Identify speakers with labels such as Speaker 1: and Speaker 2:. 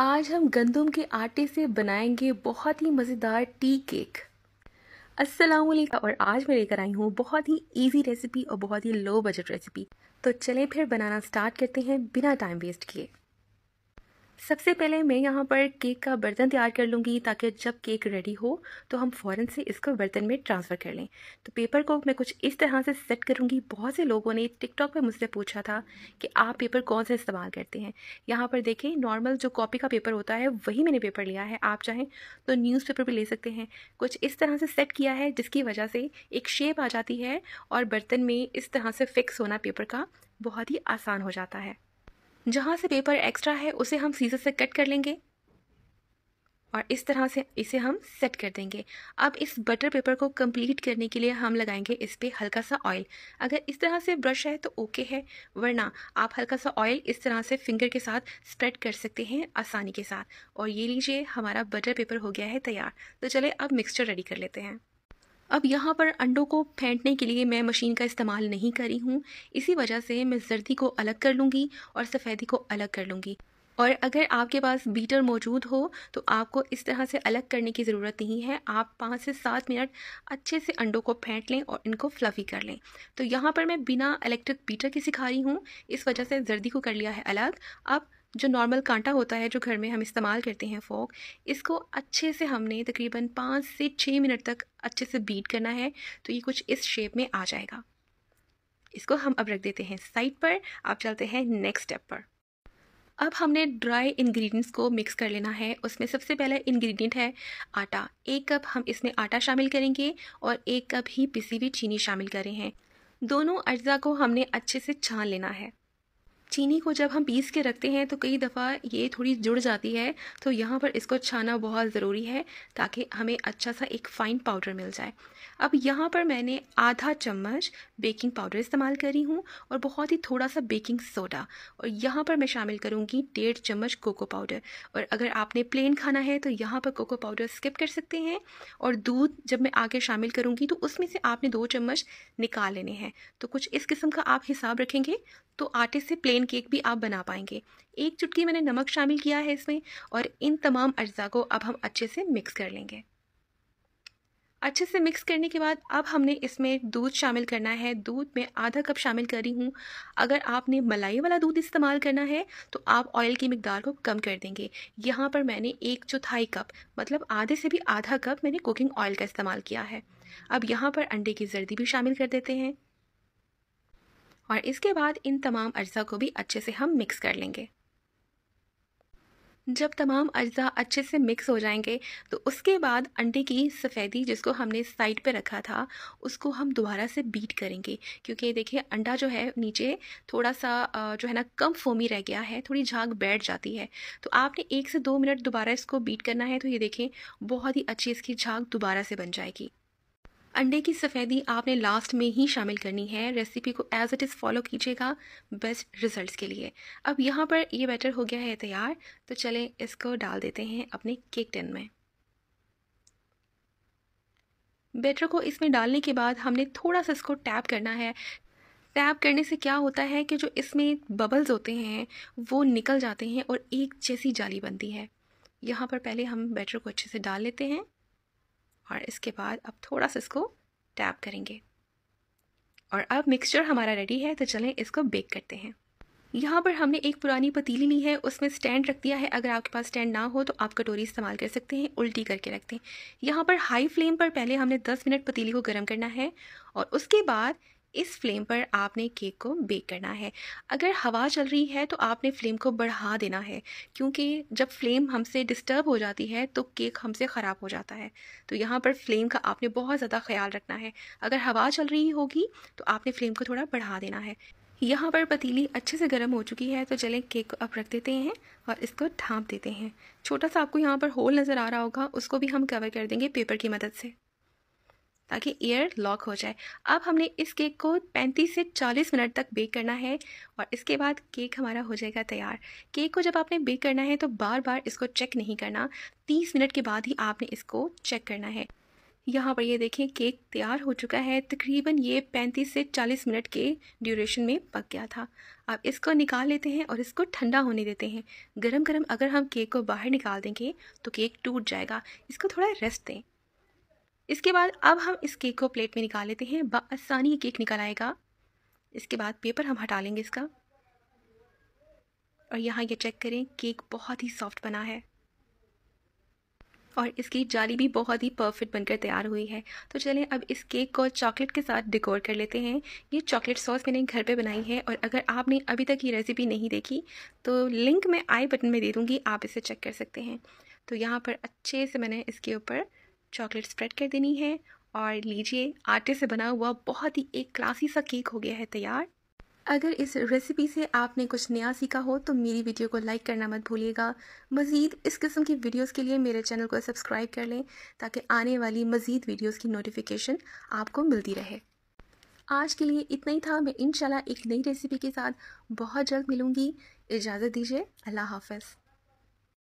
Speaker 1: आज हम गंदम के आटे से बनाएंगे बहुत ही मज़ेदार टी केक वालेकुम और आज मैं लेकर आई हूँ बहुत ही इजी रेसिपी और बहुत ही लो बजट रेसिपी तो चलें फिर बनाना स्टार्ट करते हैं बिना टाइम वेस्ट किए सबसे पहले मैं यहाँ पर केक का बर्तन तैयार कर लूँगी ताकि जब केक रेडी हो तो हम फ़ौरन से इसको बर्तन में ट्रांसफ़र कर लें तो पेपर को मैं कुछ इस तरह से सेट करूँगी बहुत से लोगों ने टिकटॉक पर मुझसे पूछा था कि आप पेपर कौन सा इस्तेमाल करते हैं यहाँ पर देखें नॉर्मल जो कॉपी का पेपर होता है वही मैंने पेपर लिया है आप चाहें तो न्यूज़पेपर भी ले सकते हैं कुछ इस तरह से सेट किया है जिसकी वजह से एक शेप आ जाती है और बर्तन में इस तरह से फ़िक्स होना पेपर का बहुत ही आसान हो जाता है जहाँ से पेपर एक्स्ट्रा है उसे हम सीजर से कट कर लेंगे और इस तरह से इसे हम सेट कर देंगे अब इस बटर पेपर को कंप्लीट करने के लिए हम लगाएंगे इस पर हल्का सा ऑयल अगर इस तरह से ब्रश है तो ओके है वरना आप हल्का सा ऑयल इस तरह से फिंगर के साथ स्प्रेड कर सकते हैं आसानी के साथ और ये लीजिए हमारा बटर पेपर हो गया है तैयार तो चले अब मिक्सचर रेडी कर लेते हैं अब यहाँ पर अंडों को फेंटने के लिए मैं मशीन का इस्तेमाल नहीं करी हूँ इसी वजह से मैं जर्दी को अलग कर लूँगी और सफ़ेदी को अलग कर लूँगी और अगर आपके पास बीटर मौजूद हो तो आपको इस तरह से अलग करने की ज़रूरत नहीं है आप पाँच से सात मिनट अच्छे से अंडों को फेंट लें और इनको फ्लफ़ी कर लें तो यहाँ पर मैं बिना इलेक्ट्रिक बीटर की सिखा रही हूँ इस वजह से जर्दी को कर लिया है अलग अब जो नॉर्मल कांटा होता है जो घर में हम इस्तेमाल करते हैं फोक इसको अच्छे से हमने तकरीबन पाँच से छः मिनट तक अच्छे से बीट करना है तो ये कुछ इस शेप में आ जाएगा इसको हम अब रख देते हैं साइड पर आप चलते हैं नेक्स्ट स्टेप पर अब हमने ड्राई इंग्रेडिएंट्स को मिक्स कर लेना है उसमें सबसे पहला इंग्रेडिएंट है आटा एक कप हम इसमें आटा शामिल करेंगे और एक कप ही पिसी हुई चीनी शामिल करें हैं दोनों अज्जा को हमने अच्छे से छान लेना है चीनी को जब हम पीस के रखते हैं तो कई दफ़ा ये थोड़ी जुड़ जाती है तो यहाँ पर इसको छाना बहुत ज़रूरी है ताकि हमें अच्छा सा एक फ़ाइन पाउडर मिल जाए अब यहाँ पर मैंने आधा चम्मच बेकिंग पाउडर इस्तेमाल करी हूँ और बहुत ही थोड़ा सा बेकिंग सोडा और यहाँ पर मैं शामिल करूँगी डेढ़ चम्मच कोको पाउडर और अगर आपने प्लेन खाना है तो यहाँ पर कोको पाउडर स्किप कर सकते हैं और दूध जब मैं आगे शामिल करूँगी तो उसमें से आपने दो चम्मच निकाल लेने हैं तो कुछ इस किस्म का आप हिसाब रखेंगे तो आटे से प्लेन प्लेन केक भी आप बना पाएंगे एक चुटकी मैंने नमक शामिल किया है इसमें और इन तमाम अज्जा को अब हम अच्छे से मिक्स कर लेंगे अच्छे से मिक्स करने के बाद अब हमने इसमें दूध शामिल करना है दूध में आधा कप शामिल कर रही हूँ अगर आपने मलाई वाला दूध इस्तेमाल करना है तो आप ऑयल की मकदार को कम कर देंगे यहाँ पर मैंने एक चौथाई कप मतलब आधे से भी आधा कप मैंने कुकिंग ऑयल का इस्तेमाल किया है अब यहाँ पर अंडे की जर्दी भी शामिल कर देते हैं और इसके बाद इन तमाम अज्जा को भी अच्छे से हम मिक्स कर लेंगे जब तमाम अज्जा अच्छे से मिक्स हो जाएंगे तो उसके बाद अंडे की सफ़ेदी जिसको हमने साइड पे रखा था उसको हम दोबारा से बीट करेंगे क्योंकि देखिए अंडा जो है नीचे थोड़ा सा जो है ना कम फोमी रह गया है थोड़ी झाग बैठ जाती है तो आपने एक से दो मिनट दोबारा इसको बीट करना है तो ये देखें बहुत ही अच्छी इसकी झाग दोबारा से बन जाएगी अंडे की सफ़ेदी आपने लास्ट में ही शामिल करनी है रेसिपी को एज इट इज़ फॉलो कीजिएगा बेस्ट रिजल्ट्स के लिए अब यहाँ पर ये बैटर हो गया है तैयार तो चलें इसको डाल देते हैं अपने केक टिन में बैटर को इसमें डालने के बाद हमने थोड़ा सा इसको टैप करना है टैप करने से क्या होता है कि जो इसमें बबल्स होते हैं वो निकल जाते हैं और एक जैसी जाली बनती है यहाँ पर पहले हम बैटर को अच्छे से डाल लेते हैं और इसके बाद अब थोड़ा सा इसको टैप करेंगे और अब मिक्सचर हमारा रेडी है तो चलें इसको बेक करते हैं यहाँ पर हमने एक पुरानी पतीली ली है उसमें स्टैंड रख दिया है अगर आपके पास स्टैंड ना हो तो आप कटोरी इस्तेमाल कर सकते हैं उल्टी करके रखते हैं यहाँ पर हाई फ्लेम पर पहले हमने 10 मिनट पतीली को गर्म करना है और उसके बाद इस फ्लेम पर आपने केक को बेक करना है अगर हवा चल रही है तो आपने फ्लेम को बढ़ा देना है क्योंकि जब फ्लेम हमसे डिस्टर्ब हो जाती है तो केक हमसे ख़राब हो जाता है तो यहाँ पर फ्लेम का आपने बहुत ज़्यादा ख्याल रखना है अगर हवा चल रही होगी तो आपने फ्लेम को थोड़ा बढ़ा देना है यहाँ पर पतीली अच्छे से गर्म हो चुकी है तो चलें केक को अब रख देते हैं और इसको ढाँप देते हैं छोटा सा आपको यहाँ पर होल नज़र आ रहा होगा उसको भी हम कवर कर देंगे पेपर की मदद से ताकि एयर लॉक हो जाए अब हमने इस केक को 35 से 40 मिनट तक बेक करना है और इसके बाद केक हमारा हो जाएगा तैयार केक को जब आपने बेक करना है तो बार बार इसको चेक नहीं करना 30 मिनट के बाद ही आपने इसको चेक करना है यहाँ पर ये देखें केक तैयार हो चुका है तकरीबन ये 35 से 40 मिनट के ड्यूरेशन में पक गया था अब इसको निकाल लेते हैं और इसको ठंडा होने देते हैं गरम गरम अगर हम केक को बाहर निकाल देंगे तो केक टूट जाएगा इसको थोड़ा रेस्ट दें इसके बाद अब हम इस केक को प्लेट में निकाल लेते हैं बसानी केक निकल आएगा इसके बाद पेपर हम हटा लेंगे इसका और यहाँ ये चेक करें केक बहुत ही सॉफ्ट बना है और इसकी जाली भी बहुत ही परफेक्ट बनकर तैयार हुई है तो चलें अब इस केक को चॉकलेट के साथ डेकोर कर लेते हैं ये चॉकलेट सॉस मैंने घर पे बनाई है और अगर आपने अभी तक ये रेसिपी नहीं देखी तो लिंक मैं आई बटन में दे दूँगी आप इसे चेक कर सकते हैं तो यहाँ पर अच्छे से मैंने इसके ऊपर चॉकलेट स्प्रेड कर देनी है और लीजिए आटे से बना हुआ बहुत ही एक क्लासी सा केक हो गया है तैयार अगर इस रेसिपी से आपने कुछ नया सीखा हो तो मेरी वीडियो को लाइक करना मत भूलिएगा मज़ीद इस किस्म की वीडियोस के लिए मेरे चैनल को सब्सक्राइब कर लें ताकि आने वाली मज़ीद वीडियोस की नोटिफिकेशन आपको मिलती रहे आज के लिए इतना ही था मैं इनशाला एक नई रेसिपी के साथ बहुत जल्द मिलूँगी इजाज़त दीजिए अल्लाह हाफ़